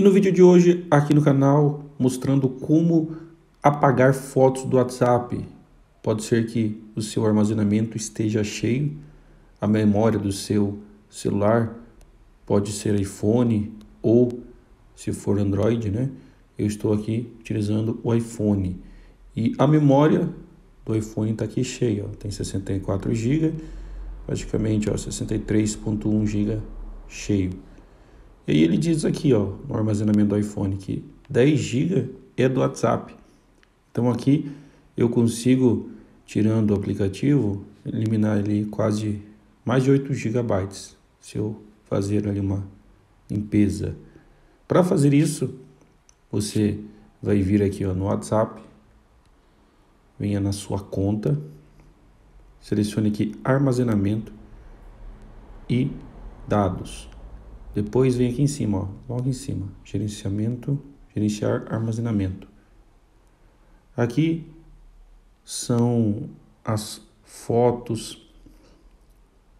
E no vídeo de hoje aqui no canal mostrando como apagar fotos do WhatsApp. Pode ser que o seu armazenamento esteja cheio, a memória do seu celular pode ser iPhone ou se for Android, né? Eu estou aqui utilizando o iPhone e a memória do iPhone está aqui cheia, ó, tem 64 GB, praticamente ó, 63.1 GB cheio. E aí ele diz aqui, ó, o armazenamento do iPhone, que 10 GB é do WhatsApp. Então aqui eu consigo, tirando o aplicativo, eliminar ali quase mais de 8 GB se eu fazer ali uma limpeza. Para fazer isso, você vai vir aqui ó, no WhatsApp, venha na sua conta, selecione aqui armazenamento e dados. Depois vem aqui em cima, ó, logo em cima, gerenciamento, gerenciar armazenamento. Aqui são as fotos,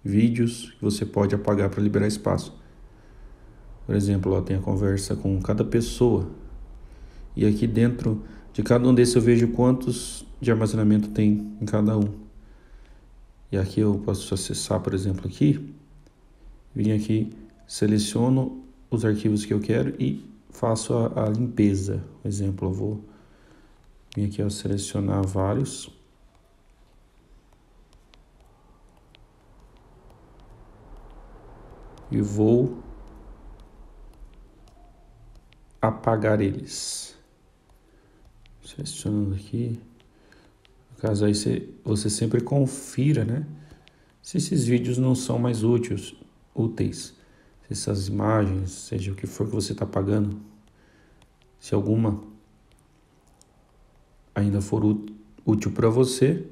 vídeos que você pode apagar para liberar espaço. Por exemplo, ó, tem a conversa com cada pessoa. E aqui dentro de cada um desses eu vejo quantos de armazenamento tem em cada um. E aqui eu posso acessar, por exemplo, aqui. Vim aqui seleciono os arquivos que eu quero e faço a, a limpeza. Por exemplo, eu vou vir aqui ao selecionar vários. E vou apagar eles. Selecionando aqui. No caso aí você, você sempre confira, né? Se esses vídeos não são mais úteis, úteis essas imagens, seja o que for que você está pagando, se alguma ainda for útil para você,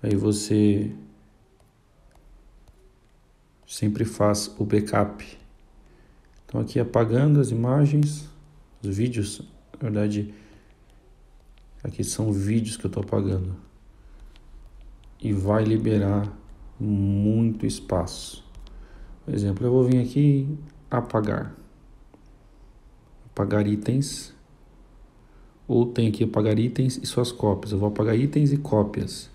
aí você sempre faz o backup. Então aqui apagando as imagens, os vídeos, na verdade aqui são vídeos que eu estou apagando e vai liberar muito espaço. Por exemplo, eu vou vir aqui apagar. Apagar itens. Ou tem aqui apagar itens e suas cópias. Eu vou apagar itens e cópias.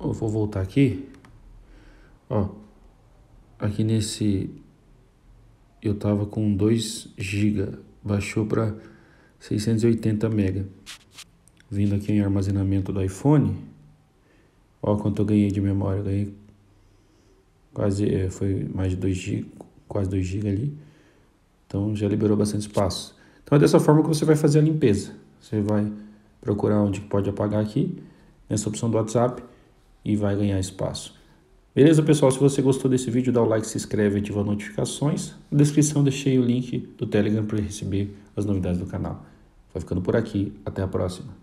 Eu vou voltar aqui. Ó. Aqui nesse... Eu tava com 2 GB. Baixou para 680 mega Vindo aqui em armazenamento do iPhone. Ó quanto eu ganhei de memória. Eu ganhei quase é, foi mais de 2 GB, quase 2 GB ali. Então já liberou bastante espaço. Então é dessa forma que você vai fazer a limpeza. Você vai procurar onde pode apagar aqui, nessa opção do WhatsApp e vai ganhar espaço. Beleza, pessoal? Se você gostou desse vídeo, dá o like, se inscreve, ativa as notificações. Na descrição deixei o link do Telegram para receber as novidades do canal. Vai ficando por aqui. Até a próxima.